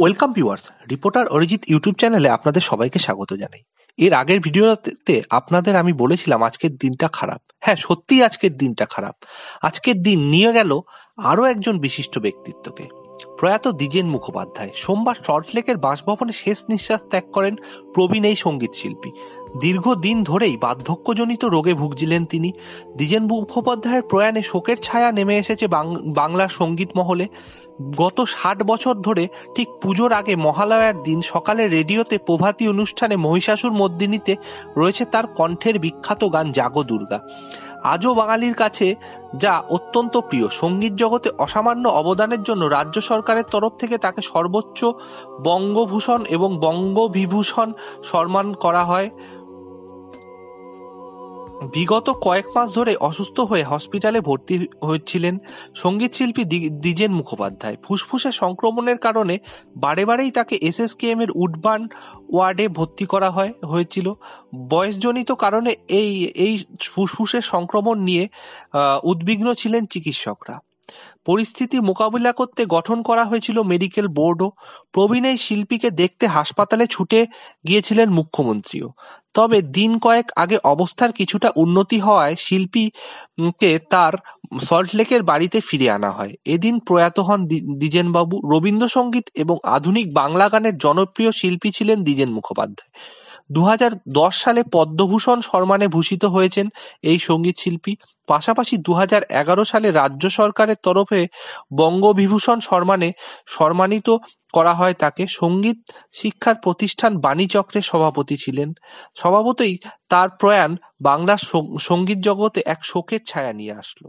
welcome viewers reporter Arijit YouTube চ্যানেলে আপনাদের সবাইকে স্বাগত জানাই এর আগের ভিডিওতে আপনাদের আমি বলেছিলাম আজকের দিনটা খারাপ হ্যাঁ সত্যিই আজকের দিনটা খারাপ আজকের দিন নিয়ে গেল আরও একজন বিশিষ্ট ব্যক্তিত্বকে প্রয়াত দ্বিজেন মুখোপাধ্যায় সোমবার সল্টলেকের বাসভবনে শেষ নিঃশ্বাস ত্যাগ করেন প্রবীণ এই সঙ্গীত শিল্পী দীর্ঘদিন ধরেই বার্ধক্যজনিত রোগে ভুগছিলেন তিনি দ্বিজেন মুখোপাধ্যায়ের প্রয়াণে শোকের ছায়া নেমে এসেছে বাংলার সঙ্গীত মহলে গত ষাট বছর ধরে ঠিক পুজোর আগে মহালয়ার দিন সকালে রেডিওতে প্রভাতী অনুষ্ঠানে মহিষাসুর মদ্দিনীতে রয়েছে তার কণ্ঠের বিখ্যাত গান জাগো দুর্গা আজও বাঙালির কাছে যা অত্যন্ত প্রিয় সঙ্গীত জগতে অসামান্য অবদানের জন্য রাজ্য সরকারের তরফ থেকে তাকে সর্বোচ্চ বঙ্গভূষণ এবং বঙ্গবিভূষণ সম্মান করা হয় বিগত কয়েক মাস ধরে অসুস্থ হয়ে হসপিটালে ভর্তি হয়েছিলেন সঙ্গীত শিল্পী দ্বিজেন মুখোপাধ্যায় ফুসফুসে সংক্রমণের কারণে বারে বারেই তাকে এসএসকেএম এর উডবান ওয়ার্ডে ভর্তি করা হয় হয়েছিল বয়সজনিত কারণে এই এই ফুসফুসের সংক্রমণ নিয়ে উদ্বিগ্ন ছিলেন চিকিৎসকরা পরিস্থিতি মোকাবিলা করতে গঠন করা হয়েছিল মেডিকেল বোর্ডও প্রবীণ এই শিল্পীকে দেখতে হাসপাতালে ছুটে গিয়েছিলেন মুখ্যমন্ত্রীও তবে দিন কয়েক আগে অবস্থার কিছুটা উন্নতি হওয়ায় শিল্পীকে তার সল্টলেকের বাড়িতে ফিরে আনা হয় এদিন প্রয়াত হন দ্বিজেনবাবু রবীন্দ্রসঙ্গীত এবং আধুনিক বাংলা গানের জনপ্রিয় শিল্পী ছিলেন দ্বিজেন মুখোপাধ্যায় দু সালে পদ্মভূষণ সম্মানে ভূষিত হয়েছেন এই সঙ্গীত শিল্পী পাশাপাশি দু সালে রাজ্য সরকারের তরফে বঙ্গবিভূষণ সম্মানে সম্মানিত করা হয় তাকে সঙ্গীত শিক্ষার প্রতিষ্ঠান বাণীচক্রের সভাপতি ছিলেন স্বভাবতই তার প্রয়াণ বাংলার সঙ্গীত জগতে এক শোকের ছায়া নিয়ে আসলো